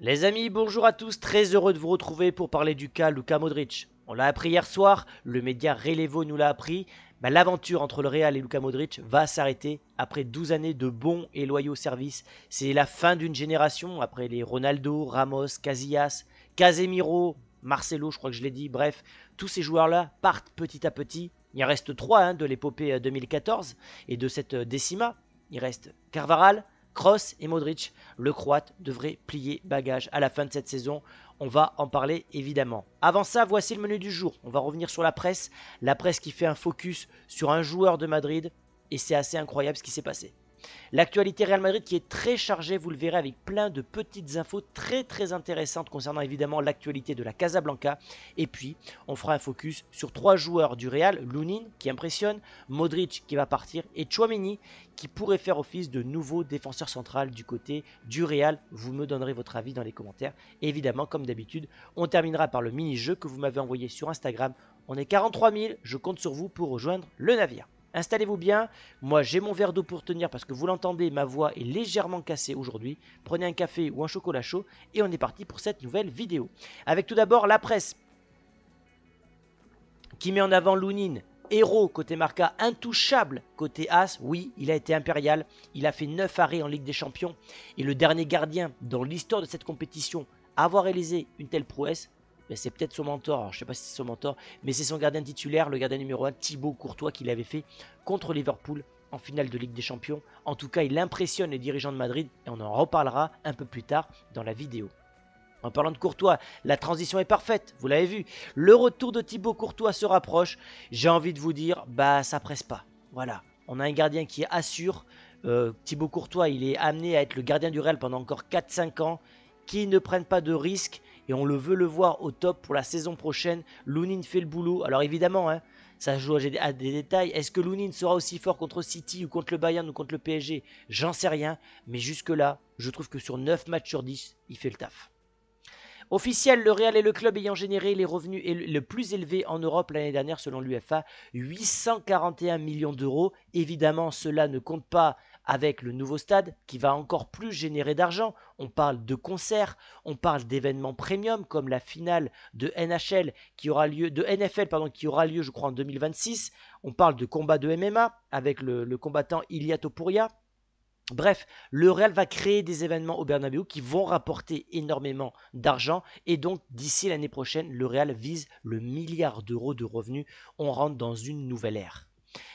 Les amis, bonjour à tous, très heureux de vous retrouver pour parler du cas Luka Modric. On l'a appris hier soir, le média Relevo nous l'a appris, bah, l'aventure entre le Real et Luka Modric va s'arrêter après 12 années de bons et loyaux services. C'est la fin d'une génération, après les Ronaldo, Ramos, Casillas, Casemiro, Marcelo, je crois que je l'ai dit, bref, tous ces joueurs-là partent petit à petit. Il en reste 3 hein, de l'épopée 2014 euh, et de cette euh, décima. Il reste Carvaral, Kroos et Modric. Le Croate devrait plier bagage à la fin de cette saison. On va en parler évidemment. Avant ça, voici le menu du jour. On va revenir sur la presse. La presse qui fait un focus sur un joueur de Madrid. Et c'est assez incroyable ce qui s'est passé. L'actualité Real Madrid qui est très chargée, vous le verrez avec plein de petites infos très très intéressantes concernant évidemment l'actualité de la Casablanca. Et puis on fera un focus sur trois joueurs du Real, Lunin qui impressionne, Modric qui va partir et Chouamini qui pourrait faire office de nouveau défenseur central du côté du Real. Vous me donnerez votre avis dans les commentaires. évidemment, comme d'habitude, on terminera par le mini-jeu que vous m'avez envoyé sur Instagram. On est 43 000, je compte sur vous pour rejoindre le navire. Installez-vous bien, moi j'ai mon verre d'eau pour tenir parce que vous l'entendez, ma voix est légèrement cassée aujourd'hui. Prenez un café ou un chocolat chaud et on est parti pour cette nouvelle vidéo. Avec tout d'abord la presse qui met en avant Lounine, héros côté Marca, intouchable côté As. Oui, il a été impérial, il a fait 9 arrêts en Ligue des Champions et le dernier gardien dans l'histoire de cette compétition à avoir réalisé une telle prouesse, ben, c'est peut-être son mentor, alors je sais pas si c'est son mentor, mais c'est son gardien titulaire, le gardien numéro 1, Thibaut Courtois, qui l'avait fait contre Liverpool en finale de Ligue des Champions. En tout cas, il impressionne les dirigeants de Madrid et on en reparlera un peu plus tard dans la vidéo. En parlant de Courtois, la transition est parfaite, vous l'avez vu. Le retour de Thibaut Courtois se rapproche. J'ai envie de vous dire, bah ça presse pas. Voilà, on a un gardien qui assure. Euh, Thibaut Courtois, il est amené à être le gardien du Real pendant encore 4-5 ans. Qui ne prennent pas de risques et on le veut le voir au top pour la saison prochaine. Lounine fait le boulot. Alors évidemment, hein, ça joue à des détails. Est-ce que Lounine sera aussi fort contre City ou contre le Bayern ou contre le PSG J'en sais rien, mais jusque-là, je trouve que sur 9 matchs sur 10, il fait le taf. Officiel, le Real est le club ayant généré les revenus les plus élevés en Europe l'année dernière selon l'UFA, 841 millions d'euros. Évidemment, cela ne compte pas avec le nouveau stade qui va encore plus générer d'argent. On parle de concerts, on parle d'événements premium comme la finale de NHL qui aura lieu de NFL pardon, qui aura lieu je crois en 2026. On parle de combats de MMA avec le, combattant Ilia Topuria. Bref, le Real va créer des événements au Bernabéu qui vont rapporter énormément d'argent et donc d'ici l'année prochaine, le Real vise le milliard d'euros de revenus. On rentre dans une nouvelle ère.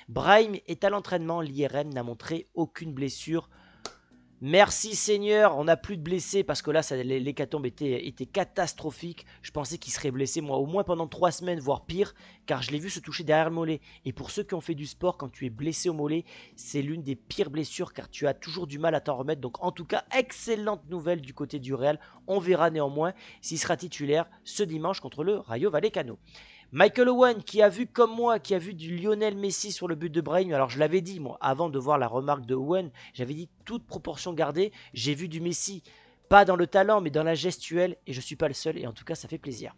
Brahim est à l'entraînement, l'IRM n'a montré aucune blessure. Merci Seigneur, on n'a plus de blessés parce que là, l'hécatombe était, était catastrophique. Je pensais qu'il serait blessé, moi, au moins pendant 3 semaines, voire pire, car je l'ai vu se toucher derrière le mollet. Et pour ceux qui ont fait du sport, quand tu es blessé au mollet, c'est l'une des pires blessures car tu as toujours du mal à t'en remettre. Donc, en tout cas, excellente nouvelle du côté du Real. On verra néanmoins s'il sera titulaire ce dimanche contre le Rayo Vallecano. Michael Owen, qui a vu comme moi, qui a vu du Lionel Messi sur le but de Brahim, alors je l'avais dit, moi, avant de voir la remarque de Owen, j'avais dit toute proportion gardée, j'ai vu du Messi pas dans le talent, mais dans la gestuelle, et je ne suis pas le seul, et en tout cas, ça fait plaisir.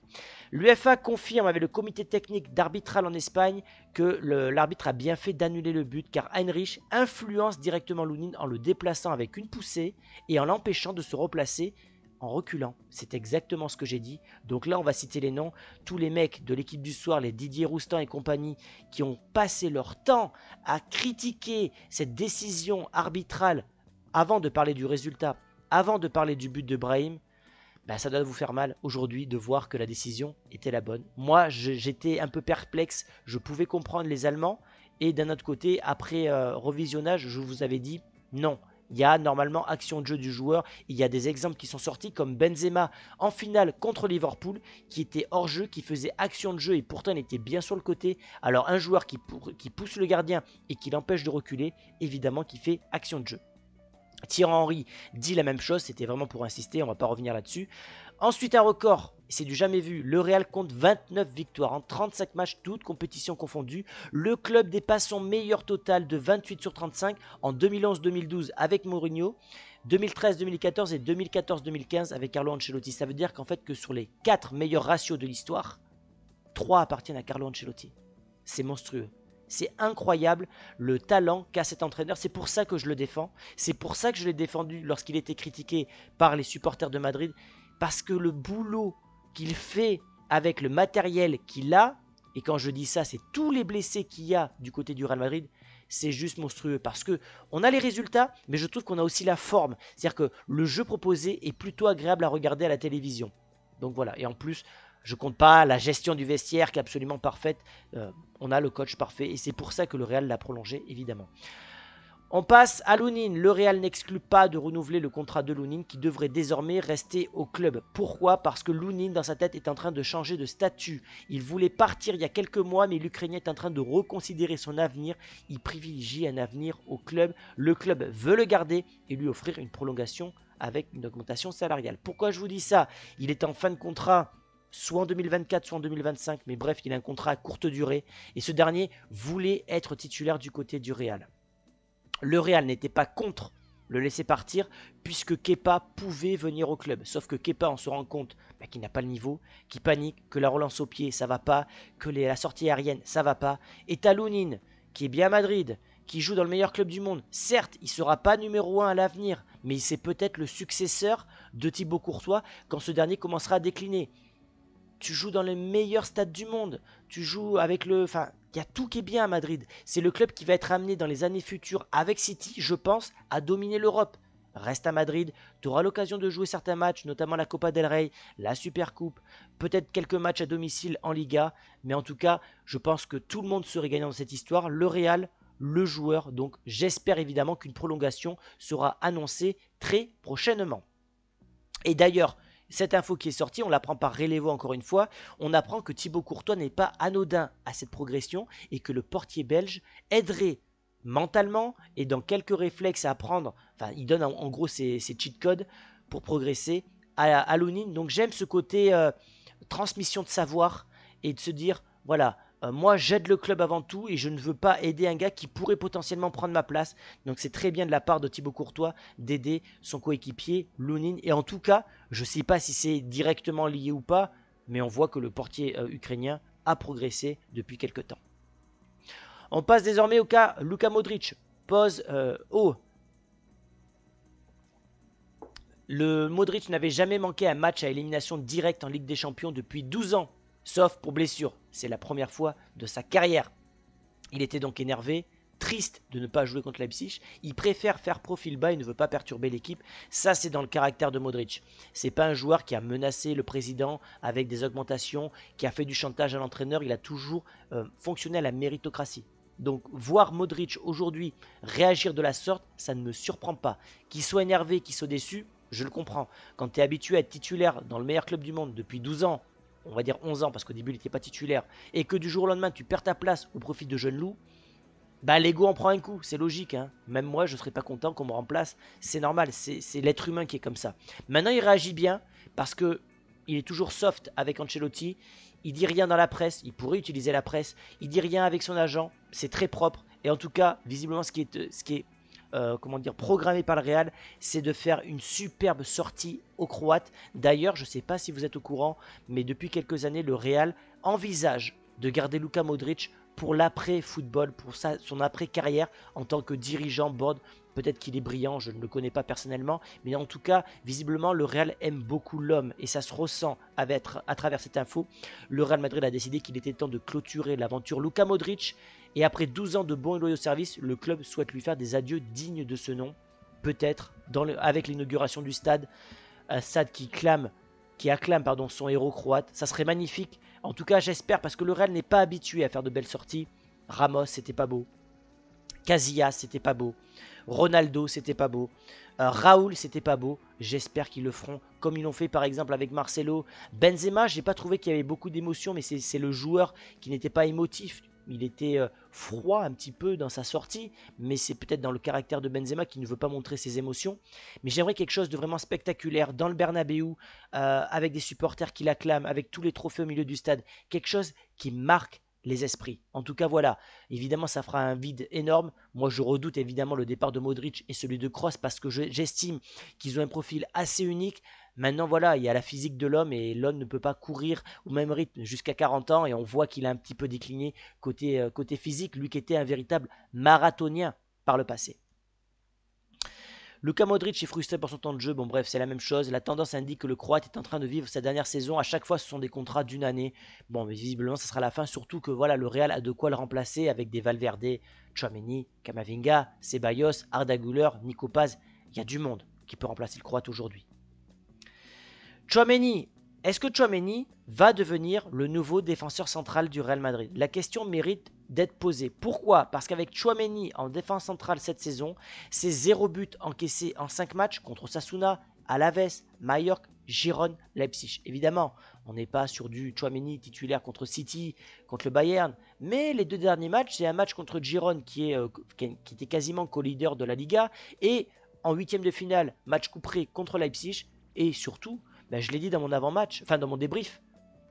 L'UFA confirme avec le comité technique d'arbitral en Espagne que l'arbitre a bien fait d'annuler le but, car Heinrich influence directement Lounine en le déplaçant avec une poussée et en l'empêchant de se replacer en reculant. C'est exactement ce que j'ai dit. Donc là, on va citer les noms. Tous les mecs de l'équipe du soir, les Didier Roustan et compagnie, qui ont passé leur temps à critiquer cette décision arbitrale avant de parler du résultat, avant de parler du but de Brahim, bah, ça doit vous faire mal aujourd'hui de voir que la décision était la bonne. Moi, j'étais un peu perplexe. Je pouvais comprendre les Allemands. Et d'un autre côté, après euh, revisionnage, je vous avais dit non, il y a normalement action de jeu du joueur. Il y a des exemples qui sont sortis comme Benzema en finale contre Liverpool qui était hors jeu, qui faisait action de jeu et pourtant il était bien sur le côté. Alors un joueur qui, pousse le gardien et qui l'empêche de reculer, évidemment qui fait action de jeu. Thierry Henry dit la même chose, c'était vraiment pour insister, on ne va pas revenir là-dessus. Ensuite, un record c'est du jamais vu. Le Real compte 29 victoires en 35 matchs, toutes compétitions confondues. Le club dépasse son meilleur total de 28 sur 35 en 2011-2012 avec Mourinho, 2013-2014 et 2014-2015 avec Carlo Ancelotti. Ça veut dire qu'en fait que sur les 4 meilleurs ratios de l'histoire, 3 appartiennent à Carlo Ancelotti. C'est monstrueux. C'est incroyable le talent qu'a cet entraîneur. C'est pour ça que je le défends. C'est pour ça que je l'ai défendu lorsqu'il était critiqué par les supporters de Madrid parce que le boulot qu'il fait avec le matériel qu'il a, et quand je dis ça, c'est tous les blessés qu'il y a du côté du Real Madrid, c'est juste monstrueux parce que on a les résultats, mais je trouve qu'on a aussi la forme. C'est-à-dire que le jeu proposé est plutôt agréable à regarder à la télévision. Donc voilà, et en plus, je compte pas la gestion du vestiaire qui est absolument parfaite. Euh, on a le coach parfait et c'est pour ça que le Real l'a prolongé évidemment. On passe à Lounine. Le Real n'exclut pas de renouveler le contrat de Lounine qui devrait désormais rester au club. Pourquoi Parce que Lounine dans sa tête est en train de changer de statut. Il voulait partir il y a quelques mois mais l'Ukrainien est en train de reconsidérer son avenir. Il privilégie un avenir au club. Le club veut le garder et lui offrir une prolongation avec une augmentation salariale. Pourquoi je vous dis ça Il est en fin de contrat soit en 2024, soit en 2025, mais bref, il a un contrat à courte durée, et ce dernier voulait être titulaire du côté du Real le Real n'était pas contre le laisser partir puisque Kepa pouvait venir au club. Sauf que Kepa, on se rend compte bah, qu'il n'a pas le niveau, qu'il panique, que la relance au pied, ça va pas, que la sortie aérienne, ça va pas. Et Talounin, qui est bien à Madrid, qui joue dans le meilleur club du monde, certes, il sera pas numéro 1 à l'avenir, mais c'est peut-être le successeur de Thibaut Courtois quand ce dernier commencera à décliner. Tu joues dans le meilleur stade du monde, tu joues avec le... Enfin, il y a tout qui est bien à Madrid. C'est le club qui va être amené dans les années futures avec City, je pense, à dominer l'Europe. Reste à Madrid, tu auras l'occasion de jouer certains matchs, notamment la Copa del Rey, la Super Coupe, peut-être quelques matchs à domicile en Liga, mais en tout cas, je pense que tout le monde serait gagnant dans cette histoire, le Real, le joueur, donc j'espère évidemment qu'une prolongation sera annoncée très prochainement. Et d'ailleurs, cette info qui est sortie, on l'apprend par Relevo encore une fois, on apprend que Thibaut Courtois n'est pas anodin à cette progression et que le portier belge aiderait mentalement et dans quelques réflexes à apprendre. enfin il donne en, gros ses, cheat codes pour progresser à, à Donc j'aime ce côté euh, transmission de savoir et de se dire, voilà, euh, moi, j'aide le club avant tout et je ne veux pas aider un gars qui pourrait potentiellement prendre ma place. Donc c'est très bien de la part de Thibaut Courtois d'aider son coéquipier Lounine. Et en tout cas, je ne sais pas si c'est directement lié ou pas, mais on voit que le portier euh, ukrainien a progressé depuis quelques temps. On passe désormais au cas Luka Modric. Pose haut. Euh, oh. Le Modric n'avait jamais manqué un match à élimination directe en Ligue des Champions depuis 12 ans sauf pour blessure. C'est la première fois de sa carrière. Il était donc énervé, triste de ne pas jouer contre Leipzig. Il préfère faire profil bas, il ne veut pas perturber l'équipe. Ça, c'est dans le caractère de Modric. C'est pas un joueur qui a menacé le président avec des augmentations, qui a fait du chantage à l'entraîneur. Il a toujours euh, fonctionné à la méritocratie. Donc voir Modric aujourd'hui réagir de la sorte, ça ne me surprend pas. Qu'il soit énervé, qu'il soit déçu, je le comprends. Quand tu es habitué à être titulaire dans le meilleur club du monde depuis 12 ans, on va dire 11 ans, parce qu'au début il n'était pas titulaire, et que du jour au lendemain tu perds ta place au profit de jeunes loups, bah l'ego en prend un coup, c'est logique. Hein. Même moi, je ne serais pas content qu'on me remplace. C'est normal, c'est l'être humain qui est comme ça. Maintenant, il réagit bien parce que il est toujours soft avec Ancelotti. Il dit rien dans la presse. Il pourrait utiliser la presse. Il dit rien avec son agent. C'est très propre. Et en tout cas, visiblement, ce qui est, ce qui est euh, comment dire, programmé par le Real, c'est de faire une superbe sortie aux Croates. D'ailleurs, je ne sais pas si vous êtes au courant, mais depuis quelques années, le Real envisage de garder Luka Modric pour l'après-football, pour son après-carrière en tant que dirigeant board Peut-être qu'il est brillant, je ne le connais pas personnellement, mais en tout cas, visiblement, le Real aime beaucoup l'homme et ça se ressent à travers cette info. Le Real Madrid a décidé qu'il était temps de clôturer l'aventure Luka Modric et après 12 ans de bons et loyaux services, le club souhaite lui faire des adieux dignes de ce nom. Peut-être avec l'inauguration du stade, un stade qui clame, qui acclame pardon, son héros croate. Ça serait magnifique. En tout cas, j'espère parce que le Real n'est pas habitué à faire de belles sorties. Ramos, c'était pas beau. Casillas, c'était pas beau. Ronaldo, c'était pas beau. Euh, Raúl, c'était pas beau. J'espère qu'ils le feront comme ils l'ont fait par exemple avec Marcelo. Benzema, j'ai pas trouvé qu'il y avait beaucoup d'émotions mais c'est le joueur qui n'était pas émotif. Il était euh, froid un petit peu dans sa sortie, mais c'est peut-être dans le caractère de Benzema qui ne veut pas montrer ses émotions. Mais j'aimerais quelque chose de vraiment spectaculaire dans le Bernabeu, euh, avec des supporters qui l'acclament, avec tous les trophées au milieu du stade. Quelque chose qui marque les esprits. En tout cas, voilà. Évidemment, ça fera un vide énorme. Moi, je redoute évidemment le départ de Modric et celui de Cross parce que j'estime qu'ils ont un profil assez unique. Maintenant, voilà, il y a la physique de l'homme et l'homme ne peut pas courir au même rythme jusqu'à 40 ans et on voit qu'il a un petit peu décliné côté, euh, côté physique, lui qui était un véritable marathonien par le passé. Luka Modric est frustré par son temps de jeu. Bon, bref, c'est la même chose. La tendance indique que le Croate est en train de vivre sa dernière saison. À chaque fois, ce sont des contrats d'une année. Bon, mais visiblement, ça sera la fin. Surtout que voilà, le Real a de quoi le remplacer avec des Valverde, Chouameni, Kamavinga, Ceballos, Arda Güler, Il y a du monde qui peut remplacer le Croate aujourd'hui. Chouameni, est-ce que Chouameni va devenir le nouveau défenseur central du Real Madrid La question mérite d'être posé. Pourquoi Parce qu'avec Chouameni en défense centrale cette saison, c'est zéro but encaissé en 5 matchs contre Sasuna, Alaves, Mallorca, Giron, Leipzig. Évidemment, on n'est pas sur du Chouameni titulaire contre City, contre le Bayern, mais les deux derniers matchs, c'est un match contre Giron qui, est, euh, était quasiment co-leader de la Liga, et en huitième de finale, match couperé contre Leipzig, et surtout, ben, je l'ai dit dans mon avant-match, enfin dans mon débrief,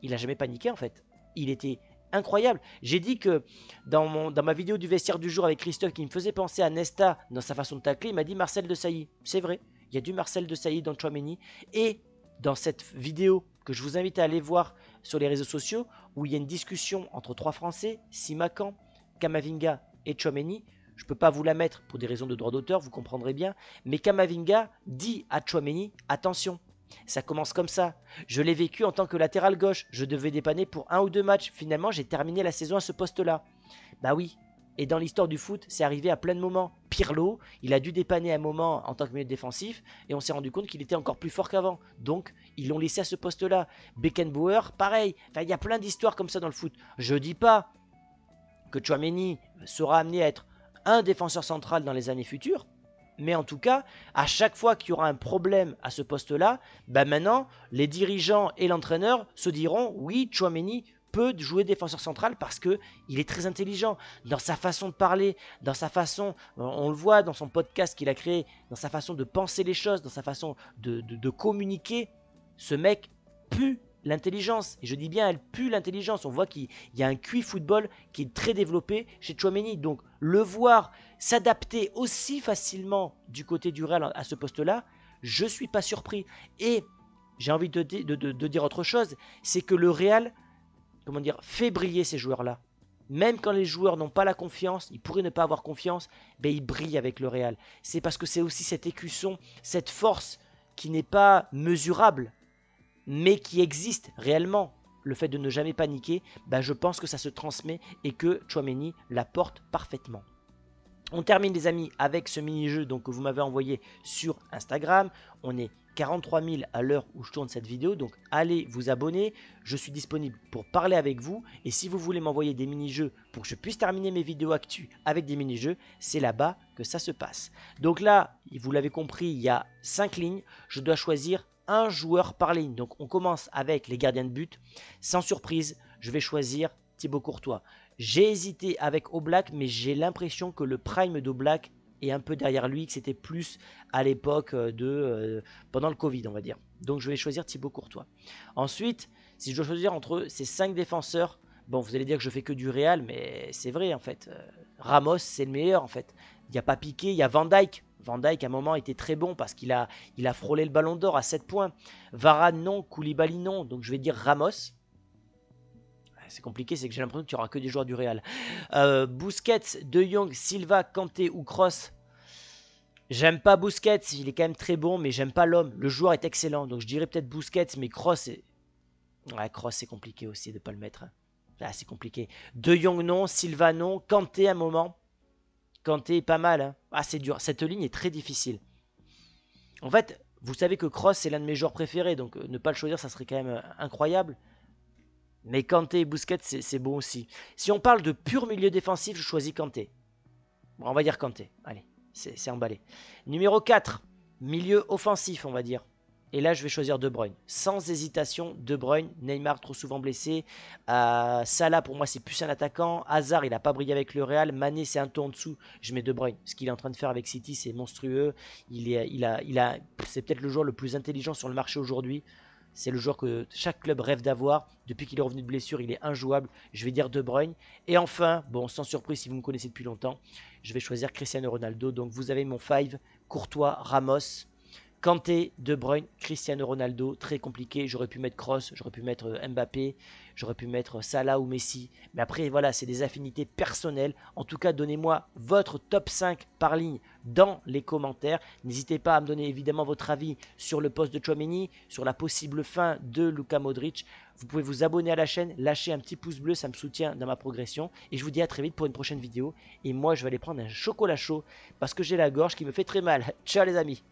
il n'a jamais paniqué en fait. Il était incroyable. J'ai dit que dans, dans ma vidéo du vestiaire du jour avec Christophe qui me faisait penser à Nesta dans sa façon de tacler, il m'a dit Marcel de Sailly. C'est vrai, il y a du Marcel de Sailly dans Chouameni. Et dans cette vidéo que je vous invite à aller voir sur les réseaux sociaux, où il y a une discussion entre trois Français, Simakan, Kamavinga et Chouameni, je ne peux pas vous la mettre pour des raisons de droit d'auteur, vous comprendrez bien, mais Kamavinga dit à Chouameni, attention, ça commence comme ça. Je l'ai vécu en tant que latéral gauche. Je devais dépanner pour un ou deux matchs. Finalement, j'ai terminé la saison à ce poste-là. Bah oui. Et dans l'histoire du foot, c'est arrivé à plein de moments. Pirlo, il a dû dépanner un moment en tant que milieu défensif et on s'est rendu compte qu'il était encore plus fort qu'avant. Donc, ils l'ont laissé à ce poste-là. Beckenbauer, pareil. il y a plein d'histoires comme ça dans le foot. Je dis pas que Chouameni sera amené à être un défenseur central dans les années futures, mais en tout cas, à chaque fois qu'il y aura un problème à ce poste-là, ben maintenant, les dirigeants et l'entraîneur se diront oui, Chouameni peut jouer défenseur central parce que il est très intelligent dans sa façon de parler, dans sa façon, on le voit dans son podcast qu'il a créé, dans sa façon de penser les choses, dans sa façon de, de communiquer. Ce mec pue l'intelligence. Et je dis bien, elle pue l'intelligence. On voit qu'il y a un QI football qui est très développé chez Chouameni. Donc, le voir s'adapter aussi facilement du côté du Real à ce poste-là, je ne suis pas surpris. Et j'ai envie de, dire autre chose, c'est que le Real, comment dire, fait briller ces joueurs-là. Même quand les joueurs n'ont pas la confiance, ils pourraient ne pas avoir confiance, mais ben, ils brillent avec le Real. C'est parce que c'est aussi cette écusson, cette force qui n'est pas mesurable mais qui existe réellement, le fait de ne jamais paniquer, bah, je pense que ça se transmet et que la porte parfaitement. On termine les amis avec ce mini-jeu donc, que vous m'avez envoyé sur Instagram. On est 43 000 à l'heure où je tourne cette vidéo, donc allez vous abonner. Je suis disponible pour parler avec vous. Et si vous voulez m'envoyer des mini-jeux pour que je puisse terminer mes vidéos actuelles avec des mini-jeux, c'est là-bas que ça se passe. Donc là, vous l'avez compris, il y a 5 lignes. Je dois choisir un joueur par ligne. Donc on commence avec les gardiens de but. Sans surprise, je vais choisir Thibaut Courtois. J'ai hésité avec Oblak, mais j'ai l'impression que le prime d'Oblak est un peu derrière lui, que c'était plus à l'époque euh, de euh, pendant le Covid, on va dire. Donc je vais choisir Thibaut Courtois. Ensuite, si je dois choisir entre ces cinq défenseurs, bon, vous allez dire que je fais que du Real, mais c'est vrai en fait. Euh, Ramos, c'est le meilleur en fait. Il n'y a pas Piqué, il y a Van Dyke Van Dyke, à un moment, était très bon parce qu'il a, il a frôlé le ballon d'or à 7 points. Varane, non. Koulibaly, non. Donc je vais dire Ramos. C'est compliqué, c'est que j'ai l'impression qu'il n'y aura que des joueurs du Real. Euh, Busquets, De Jong, Silva, Kanté ou Cross. J'aime pas Busquets, il est quand même très bon, mais j'aime pas l'homme. Le joueur est excellent, donc je dirais peut-être Busquets, mais Cross, ouais, Cross c'est compliqué aussi de pas le mettre. Hein. Ah, c'est compliqué. De Jong non, Silva non, Kanté à un moment. Kanté est pas mal. assez hein. Ah, c'est dur. Cette ligne est très difficile. En fait, vous savez que Cross, est l'un de mes joueurs préférés. Donc, euh, ne pas le choisir, ça serait quand même euh, incroyable. Mais Kanté et Busquets, c'est bon aussi. Si on parle de pur milieu défensif, je choisis Kanté. Bon, on va dire Kanté. Allez, c'est emballé. Numéro 4, milieu offensif, on va dire. Et là, je vais choisir De Bruyne. Sans hésitation, De Bruyne. Neymar, trop souvent blessé. Euh, Salah, pour moi, c'est plus un attaquant. Hazard, il n'a pas brillé avec le Real. Mané, c'est un tour en dessous. Je mets De Bruyne. Ce qu'il est en train de faire avec City, c'est monstrueux. Il est, il a, il a, c'est peut-être le joueur le plus intelligent sur le marché aujourd'hui. C'est le joueur que chaque club rêve d'avoir. Depuis qu'il est revenu de blessure, il est injouable. Je vais dire De Bruyne. Et enfin, bon, sans surprise si vous me connaissez depuis longtemps, je vais choisir Cristiano Ronaldo. Donc vous avez mon 5, Courtois, Ramos, Kanté, De Bruyne, Cristiano Ronaldo, très compliqué. J'aurais pu mettre Cross, j'aurais pu mettre euh, Mbappé, j'aurais pu mettre euh, Salah ou Messi. Mais après, voilà, c'est des affinités personnelles. En tout cas, donnez-moi votre top 5 par ligne dans les commentaires. N'hésitez pas à me donner évidemment votre avis sur le poste de Chouameni, sur la possible fin de Luca Modric. Vous pouvez vous abonner à la chaîne, lâcher un petit pouce bleu, ça me soutient dans ma progression. Et je vous dis à très vite pour une prochaine vidéo. Et moi, je vais aller prendre un chocolat chaud parce que j'ai la gorge qui me fait très mal. Ciao les amis